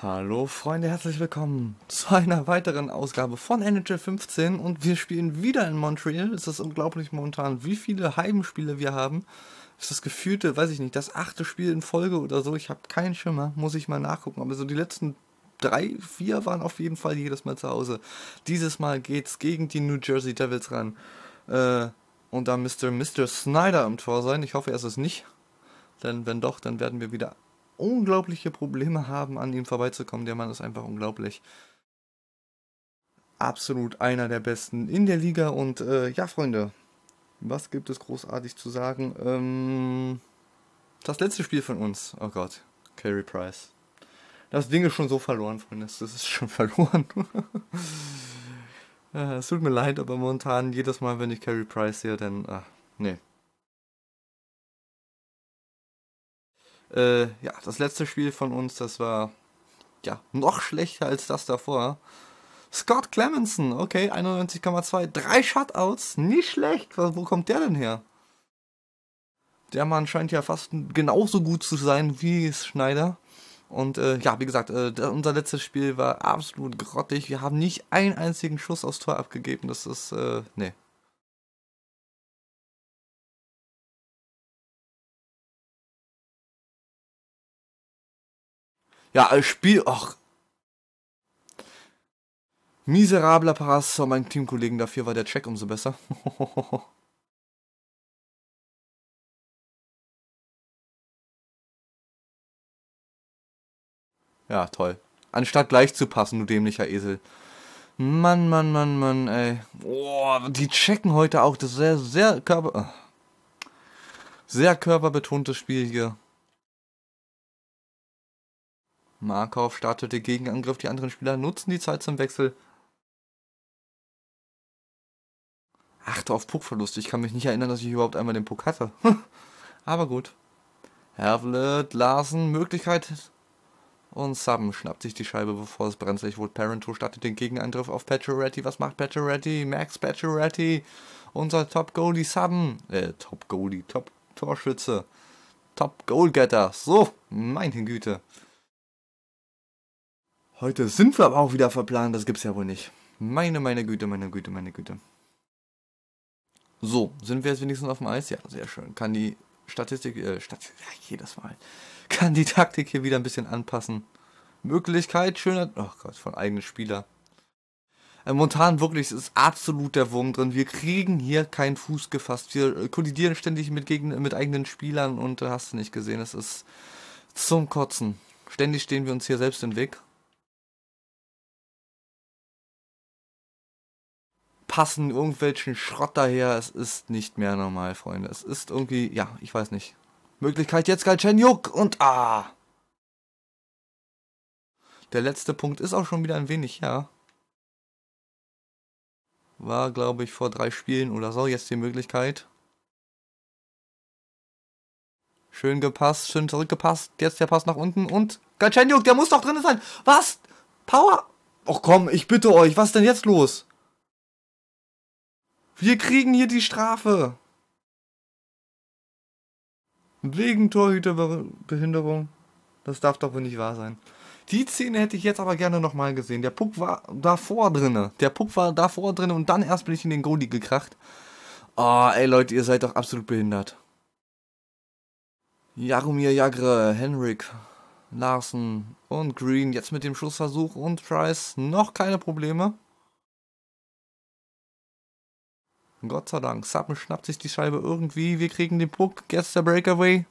Hallo Freunde, herzlich willkommen zu einer weiteren Ausgabe von NHL 15 und wir spielen wieder in Montreal. Es ist unglaublich momentan, wie viele Heimspiele wir haben. Es ist das gefühlte, weiß ich nicht, das achte Spiel in Folge oder so. Ich habe keinen Schimmer, muss ich mal nachgucken. Aber so die letzten drei, vier waren auf jeden Fall jedes Mal zu Hause. Dieses Mal geht's gegen die New Jersey Devils ran. Äh, und da müsste Mr. Snyder am Tor sein. Ich hoffe, er ist es nicht. Denn wenn doch, dann werden wir wieder unglaubliche Probleme haben, an ihm vorbeizukommen. Der Mann ist einfach unglaublich. Absolut einer der besten in der Liga. Und äh, ja, Freunde, was gibt es großartig zu sagen? Ähm, das letzte Spiel von uns. Oh Gott, Carey Price. Das Ding ist schon so verloren, Freunde. Das ist schon verloren. äh, es tut mir leid, aber momentan jedes Mal, wenn ich Carey Price sehe, dann... Ach, nee. Äh, ja, das letzte Spiel von uns, das war ja noch schlechter als das davor. Scott Clemenson, okay, 91,2. Drei Shutouts, nicht schlecht. Wo kommt der denn her? Der Mann scheint ja fast genauso gut zu sein wie Schneider. Und äh, ja, wie gesagt, äh, unser letztes Spiel war absolut grottig. Wir haben nicht einen einzigen Schuss aufs Tor abgegeben. Das ist, äh, nee. Ja, als Spiel. Ach. Miserabler Pass von meinem Teamkollegen. Dafür war der Check umso besser. ja, toll. Anstatt gleich zu passen, du dämlicher Esel. Mann, Mann, Mann, Mann, ey. Boah, die checken heute auch das sehr, sehr körper... Sehr körperbetontes Spiel hier. Markov startete Gegenangriff, die anderen Spieler nutzen die Zeit zum Wechsel. Achte auf Puckverlust, ich kann mich nicht erinnern, dass ich überhaupt einmal den Puck hatte. Aber gut. Hervlet, Larsen, Möglichkeit. Und Subben schnappt sich die Scheibe, bevor es brenzlig wird. Parento startet den Gegenangriff auf Pacioretty. Was macht Pacioretty? Max Pacioretty. Unser Top-Goalie Subben. Äh, Top-Goalie, Top-Torschütze. Top-Goalgetter. So, meine Güte. Heute sind wir aber auch wieder verplant, das gibt's ja wohl nicht. Meine, meine Güte, meine Güte, meine Güte. So, sind wir jetzt wenigstens auf dem Eis? Ja, sehr schön. Kann die Statistik, äh, Statistik, ja, jedes Mal. Kann die Taktik hier wieder ein bisschen anpassen. Möglichkeit, schöner, oh Gott, von eigenen Spieler. Äh, momentan wirklich ist absolut der Wurm drin. Wir kriegen hier keinen Fuß gefasst. Wir äh, kollidieren ständig mit, gegen, mit eigenen Spielern und äh, hast du nicht gesehen. Es ist zum Kotzen. Ständig stehen wir uns hier selbst im Weg. passen irgendwelchen Schrott daher. Es ist nicht mehr normal, Freunde. Es ist irgendwie, ja, ich weiß nicht. Möglichkeit jetzt Galchen und ah. Der letzte Punkt ist auch schon wieder ein wenig, ja. War, glaube ich, vor drei Spielen oder so jetzt die Möglichkeit. Schön gepasst, schön zurückgepasst. Jetzt der Pass nach unten und Galchenyuk, der muss doch drin sein. Was? Power? Och komm, ich bitte euch, was ist denn jetzt los? Wir kriegen hier die Strafe. Wegen Torhüterbehinderung. Das darf doch wohl nicht wahr sein. Die Szene hätte ich jetzt aber gerne nochmal gesehen. Der Puck war davor drinne. Der Puck war davor drinne und dann erst bin ich in den Goldie gekracht. Oh, ey Leute, ihr seid doch absolut behindert. Jaromir Jagre, Henrik, Larsen und Green jetzt mit dem Schussversuch und Price noch keine Probleme. Gott sei Dank, Sappen schnappt sich die Scheibe irgendwie. Wir kriegen den Puck. Gets der Breakaway.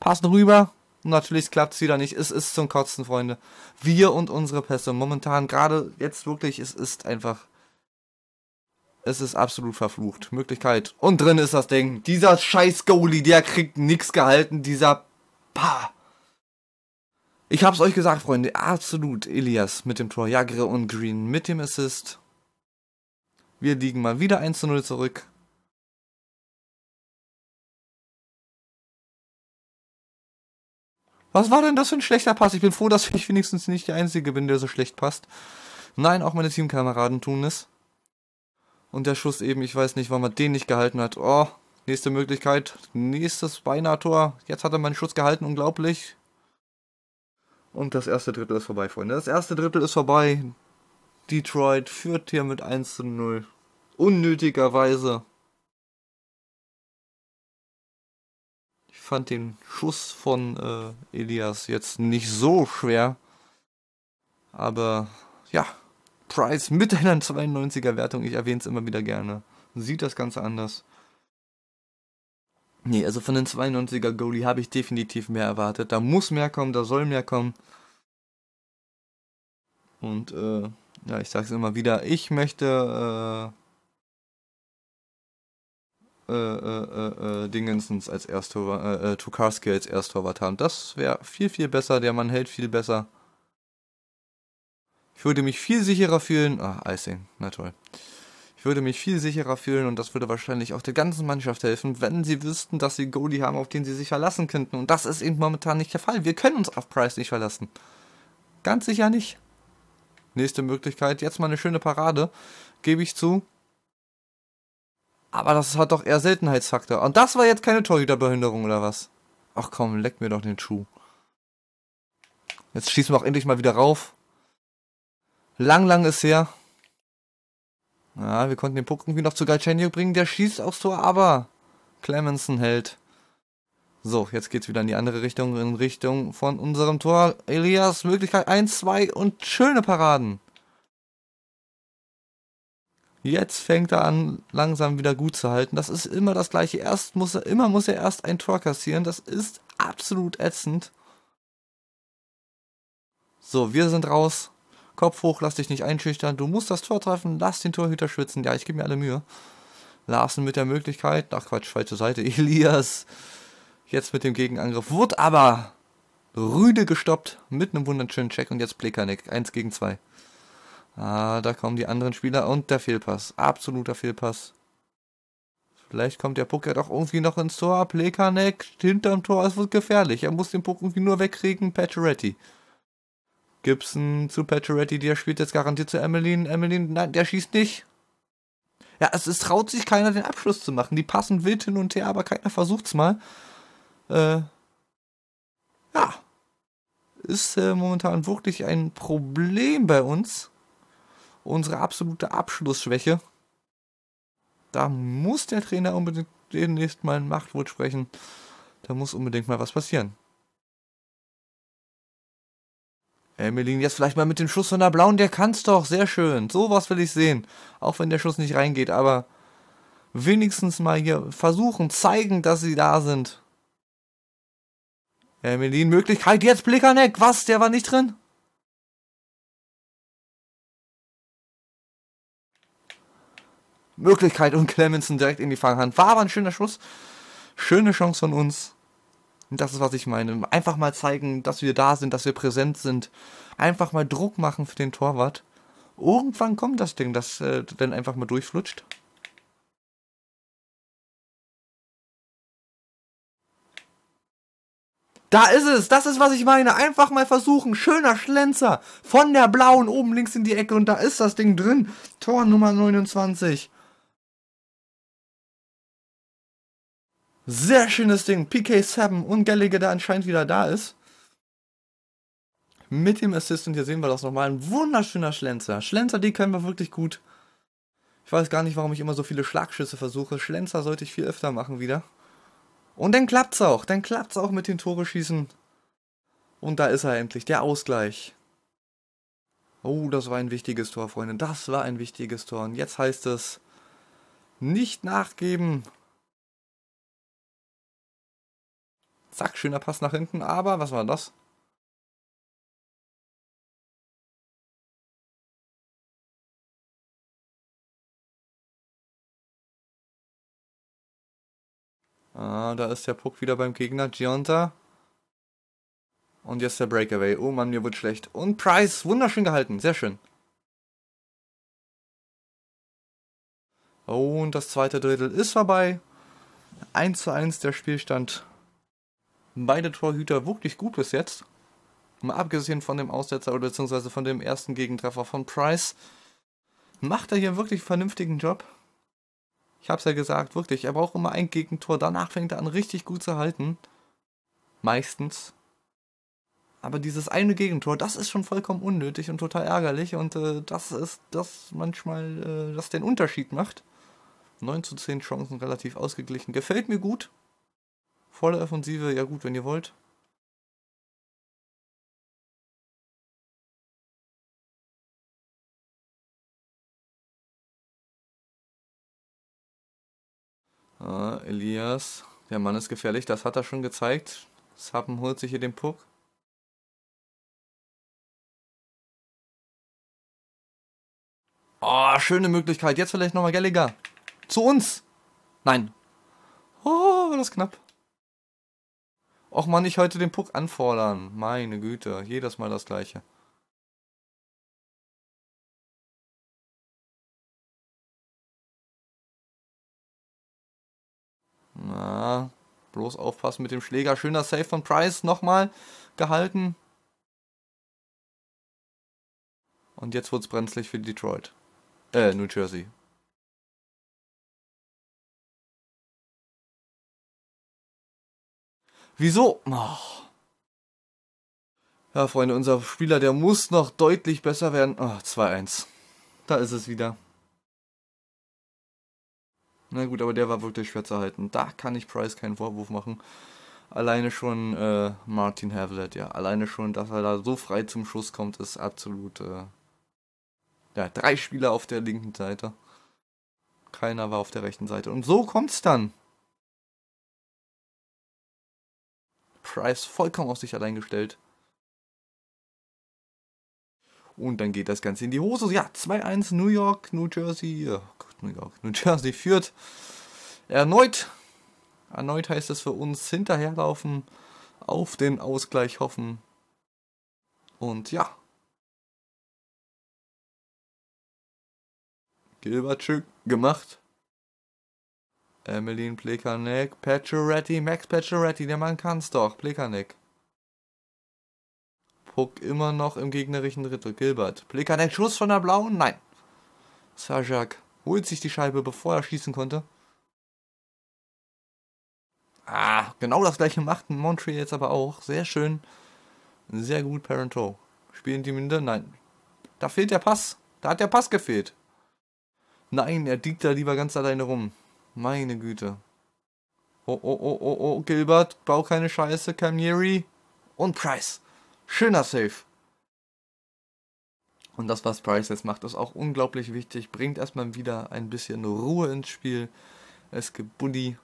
Passen rüber. Und natürlich klappt es wieder nicht. Es ist zum Kotzen, Freunde. Wir und unsere Pässe. Momentan, gerade jetzt wirklich, es ist einfach. Es ist absolut verflucht. Möglichkeit. Und drin ist das Ding. Dieser scheiß Goalie, der kriegt nichts gehalten. Dieser. Pah. Ich hab's euch gesagt, Freunde. Absolut Elias mit dem Tor. Jagre und Green mit dem Assist. Wir liegen mal wieder 1 zu 0 zurück. Was war denn das für ein schlechter Pass? Ich bin froh, dass ich wenigstens nicht der Einzige bin, der so schlecht passt. Nein, auch meine Teamkameraden tun es. Und der Schuss eben, ich weiß nicht, warum er den nicht gehalten hat. Oh, nächste Möglichkeit. Nächstes Beinator. Jetzt hat er meinen Schuss gehalten, unglaublich. Und das erste Drittel ist vorbei, Freunde. Das erste Drittel ist vorbei. Detroit führt hier mit 1 zu 0. Unnötigerweise. Ich fand den Schuss von äh, Elias jetzt nicht so schwer. Aber ja, Price mit einer 92er Wertung, ich erwähne es immer wieder gerne, sieht das Ganze anders. Nee, also von den 92er Goalie habe ich definitiv mehr erwartet. Da muss mehr kommen, da soll mehr kommen. Und äh, ja, ich sag's immer wieder, ich möchte äh, äh, äh, äh, äh Dingensens als Ersttorwart, äh, äh, Tukarski als Ersttorwart haben. Das wäre viel, viel besser, der Mann hält viel besser. Ich würde mich viel sicherer fühlen. Ach, Icing, na toll. Ich würde mich viel sicherer fühlen und das würde wahrscheinlich auch der ganzen Mannschaft helfen, wenn sie wüssten, dass sie Goalie haben, auf den sie sich verlassen könnten. Und das ist eben momentan nicht der Fall. Wir können uns auf Price nicht verlassen. Ganz sicher nicht. Nächste Möglichkeit. Jetzt mal eine schöne Parade. Gebe ich zu. Aber das hat doch eher Seltenheitsfaktor. Und das war jetzt keine Torhüterbehinderung oder was? Ach komm, leck mir doch den Schuh. Jetzt schießen wir auch endlich mal wieder rauf. Lang, lang ist her. Ja, wir konnten den Puck irgendwie noch zu Galchenyuk bringen. Der schießt aufs Tor, aber Clemenson hält. So, jetzt geht's wieder in die andere Richtung, in Richtung von unserem Tor. Elias, Möglichkeit 1, 2 und schöne Paraden. Jetzt fängt er an, langsam wieder gut zu halten. Das ist immer das gleiche. Erst muss er, immer muss er erst ein Tor kassieren. Das ist absolut ätzend. So, wir sind raus. Kopf hoch, lass dich nicht einschüchtern. Du musst das Tor treffen, lass den Torhüter schwitzen. Ja, ich gebe mir alle Mühe. Larsen mit der Möglichkeit. Ach Quatsch, falsche Seite. Elias. Jetzt mit dem Gegenangriff wurde aber Rüde gestoppt mit einem wunderschönen Check und jetzt Plekanek. 1 gegen 2. Ah, da kommen die anderen Spieler und der Fehlpass. Absoluter Fehlpass. Vielleicht kommt der Puck ja doch irgendwie noch ins Tor. Plekanek hinterm Tor, es wird gefährlich. Er muss den Puck irgendwie nur wegkriegen. Pacioretty. Gibson zu Pacioretty, der spielt jetzt garantiert zu Emmeline. Emmeline, nein, der schießt nicht. Ja, es, es traut sich keiner, den Abschluss zu machen. Die passen wild hin und her, aber keiner versucht's mal äh, ja, ist äh, momentan wirklich ein Problem bei uns. Unsere absolute Abschlussschwäche. Da muss der Trainer unbedingt demnächst mal ein Machtwort sprechen. Da muss unbedingt mal was passieren. Emmeline, jetzt vielleicht mal mit dem Schuss von der Blauen, der kann's doch, sehr schön. Sowas will ich sehen. Auch wenn der Schuss nicht reingeht, aber wenigstens mal hier versuchen, zeigen, dass sie da sind. Ähm, Emelin, Möglichkeit, jetzt Blickerneck, was, der war nicht drin? Möglichkeit und Clemenson direkt in die Fanghand. War aber ein schöner Schuss. Schöne Chance von uns. Und das ist, was ich meine. Einfach mal zeigen, dass wir da sind, dass wir präsent sind. Einfach mal Druck machen für den Torwart. Irgendwann kommt das Ding, das äh, dann einfach mal durchflutscht. Da ist es, das ist, was ich meine. Einfach mal versuchen. Schöner Schlenzer von der blauen oben links in die Ecke und da ist das Ding drin. Tor Nummer 29. Sehr schönes Ding. PK7 und Gallagher, der anscheinend wieder da ist. Mit dem Assist und hier sehen wir das nochmal. Ein wunderschöner Schlenzer. Schlenzer, die können wir wirklich gut. Ich weiß gar nicht, warum ich immer so viele Schlagschüsse versuche. Schlenzer sollte ich viel öfter machen wieder. Und dann klappt's auch. Dann klappt's auch mit den Tore schießen. Und da ist er endlich, der Ausgleich. Oh, das war ein wichtiges Tor, Freunde. Das war ein wichtiges Tor. Und jetzt heißt es, nicht nachgeben. Zack, schöner Pass nach hinten. Aber was war das? Ah, da ist der Puck wieder beim Gegner. Gionta. Und jetzt der Breakaway. Oh Mann, mir wird schlecht. Und Price, wunderschön gehalten. Sehr schön. Oh, und das zweite Drittel ist vorbei. 1 zu 1 der Spielstand. Beide Torhüter wirklich gut bis jetzt. Mal abgesehen von dem Aussetzer oder beziehungsweise von dem ersten Gegentreffer von Price. Macht er hier wirklich einen vernünftigen Job? Ich hab's ja gesagt, wirklich. Er braucht immer ein Gegentor. Danach fängt er an, richtig gut zu halten. Meistens. Aber dieses eine Gegentor, das ist schon vollkommen unnötig und total ärgerlich. Und äh, das ist das manchmal, äh, das den Unterschied macht. 9 zu 10 Chancen relativ ausgeglichen. Gefällt mir gut. Volle Offensive, ja gut, wenn ihr wollt. Ah, Elias, der Mann ist gefährlich, das hat er schon gezeigt. Sappen holt sich hier den Puck. Oh, schöne Möglichkeit. Jetzt vielleicht nochmal Gallagher. Zu uns. Nein. Oh, war das knapp. Och man, ich heute den Puck anfordern. Meine Güte, jedes Mal das gleiche. Na, bloß aufpassen mit dem Schläger. Schöner Save von Price nochmal gehalten. Und jetzt wird es brenzlig für Detroit. Äh, New Jersey. Wieso? Oh. Ja, Freunde, unser Spieler, der muss noch deutlich besser werden. Oh, 2-1. Da ist es wieder. Na gut, aber der war wirklich schwer zu halten. Da kann ich Price keinen Vorwurf machen. Alleine schon äh, Martin Havlett, ja. Alleine schon, dass er da so frei zum Schuss kommt, ist absolut. Äh, ja, drei Spieler auf der linken Seite. Keiner war auf der rechten Seite. Und so kommt's dann. Price vollkommen auf sich allein gestellt. Und dann geht das Ganze in die Hose. Ja, 2-1 New York, New Jersey. Oh Punkt auch. New Jersey führt erneut. Erneut heißt es für uns hinterherlaufen, auf den Ausgleich hoffen. Und ja. Gilbertschuk gemacht. Emmeline Plekanec, Pacioretty, Max Pacioretty, der Mann kann's doch, Plekanec. Puck immer noch im gegnerischen Drittel, Gilbert. Plekanec, Schuss von der Blauen? Nein. Sajak holt sich die Scheibe, bevor er schießen konnte. Ah, genau das gleiche macht Montreal jetzt aber auch. Sehr schön. Sehr gut, Parento. Spielen die Minde? Nein. Da fehlt der Pass. Da hat der Pass gefehlt. Nein, er liegt da lieber ganz alleine rum. Meine Güte. Oh, oh, oh, oh, oh, Gilbert, bau keine Scheiße, Camilleri. Und Price. Schöner Safe. Und das, was Price jetzt macht, ist auch unglaublich wichtig. Bringt erstmal wieder ein bisschen Ruhe ins Spiel. Es gibt Buddy,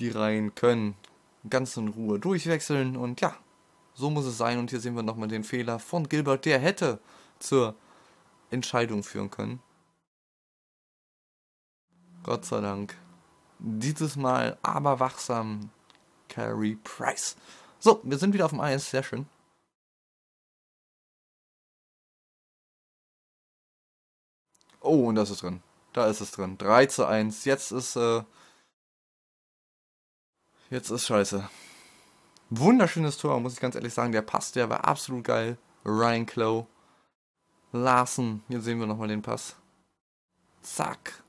die rein können. Ganz in Ruhe durchwechseln und ja, so muss es sein. Und hier sehen wir nochmal den Fehler von Gilbert, der hätte zur Entscheidung führen können. Gott sei Dank. Dieses Mal aber wachsam. Carey Price. So, wir sind wieder auf dem Eis. Sehr schön. Oh, und das ist drin. Da ist es drin. 3 zu 1. Jetzt ist, äh, jetzt ist scheiße. Wunderschönes Tor, muss ich ganz ehrlich sagen. Der Pass, der war absolut geil. Ryan Klo. Larsen. Hier sehen wir nochmal den Pass. Zack.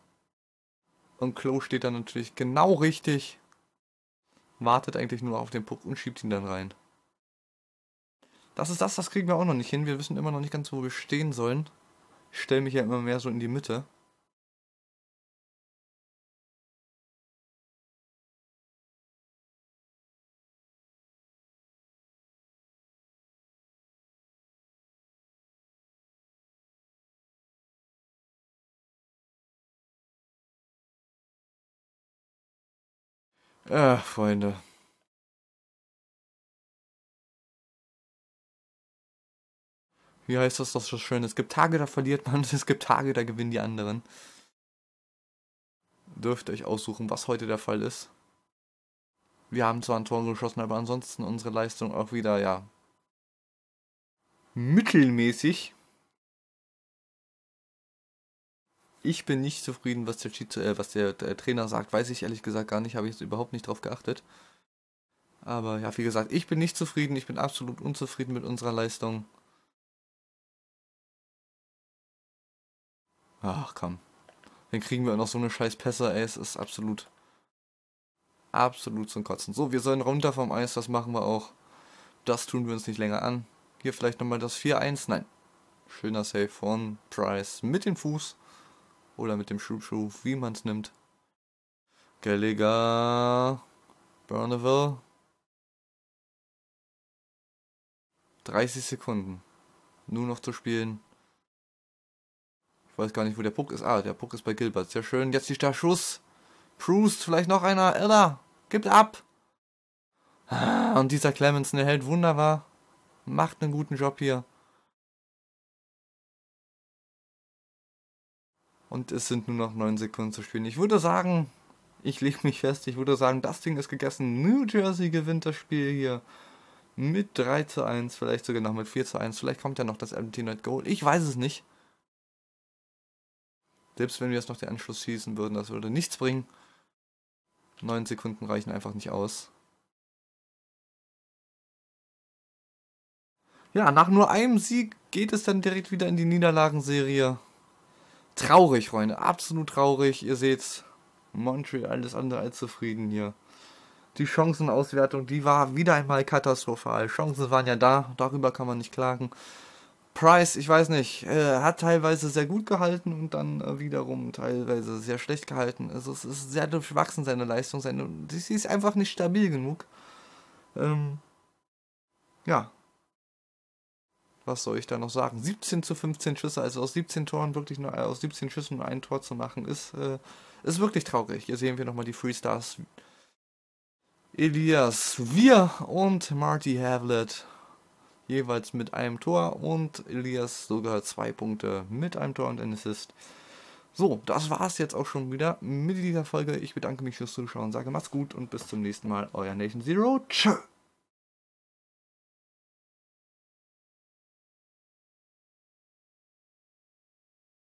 Und Klo steht dann natürlich genau richtig. Wartet eigentlich nur auf den Puck und schiebt ihn dann rein. Das ist das, das kriegen wir auch noch nicht hin. Wir wissen immer noch nicht ganz, wo wir stehen sollen. Ich stelle mich ja immer mehr so in die Mitte. Ah, Freunde. wie heißt das doch so schön? Es gibt Tage, da verliert man, es gibt Tage, da gewinnen die anderen. Dürft euch aussuchen, was heute der Fall ist. Wir haben zwar ein Tor geschossen, aber ansonsten unsere Leistung auch wieder, ja, mittelmäßig. Ich bin nicht zufrieden, was der, Schiedsrichter, äh, was der, der Trainer sagt, weiß ich ehrlich gesagt gar nicht, habe ich jetzt überhaupt nicht drauf geachtet. Aber ja, wie gesagt, ich bin nicht zufrieden, ich bin absolut unzufrieden mit unserer Leistung. Ach komm. Dann kriegen wir auch noch so eine scheiß Pässe, ey. Es ist absolut. Absolut zum Kotzen. So, wir sollen runter vom Eis, das machen wir auch. Das tun wir uns nicht länger an. Hier vielleicht nochmal das 4-1. Nein. Schöner Save von Price mit dem Fuß. Oder mit dem Schubschuh, wie man es nimmt. Gallagher. Burneville. 30 Sekunden. Nur noch zu spielen weiß gar nicht, wo der Puck ist. Ah, der Puck ist bei Gilbert. Sehr schön. Jetzt die Schuss. Proust, vielleicht noch einer. Ella, gib ab. Ah, und dieser Clemens, der hält wunderbar. Macht einen guten Job hier. Und es sind nur noch 9 Sekunden zu spielen. Ich würde sagen, ich lege mich fest, ich würde sagen, das Ding ist gegessen. New Jersey gewinnt das Spiel hier mit 3 zu 1, vielleicht sogar noch mit 4 zu 1. Vielleicht kommt ja noch das MT Night Goal. Ich weiß es nicht. Selbst wenn wir jetzt noch den Anschluss schießen würden, das würde nichts bringen. 9 Sekunden reichen einfach nicht aus. Ja, nach nur einem Sieg geht es dann direkt wieder in die Niederlagenserie. Traurig, Freunde, absolut traurig. Ihr seht's, Montreal alles andere als zufrieden hier. Die Chancenauswertung, die war wieder einmal katastrophal. Chancen waren ja da, darüber kann man nicht klagen. Price, ich weiß nicht, äh, hat teilweise sehr gut gehalten und dann äh, wiederum teilweise sehr schlecht gehalten. Also es ist sehr durchwachsen, seine Leistung. Seine, sie ist einfach nicht stabil genug. Ähm, ja. Was soll ich da noch sagen? 17 zu 15 Schüsse, also aus 17 Toren wirklich nur, äh, aus 17 Schüssen nur ein Tor zu machen, ist, äh, ist wirklich traurig. Hier sehen wir nochmal die Freestars. Elias, wir und Marty Havlett jeweils mit einem Tor und Elias sogar zwei Punkte mit einem Tor und einem Assist. So, das war es jetzt auch schon wieder mit dieser Folge. Ich bedanke mich fürs Zuschauen, sage macht's gut und bis zum nächsten Mal. Euer Nation Zero. Tschö.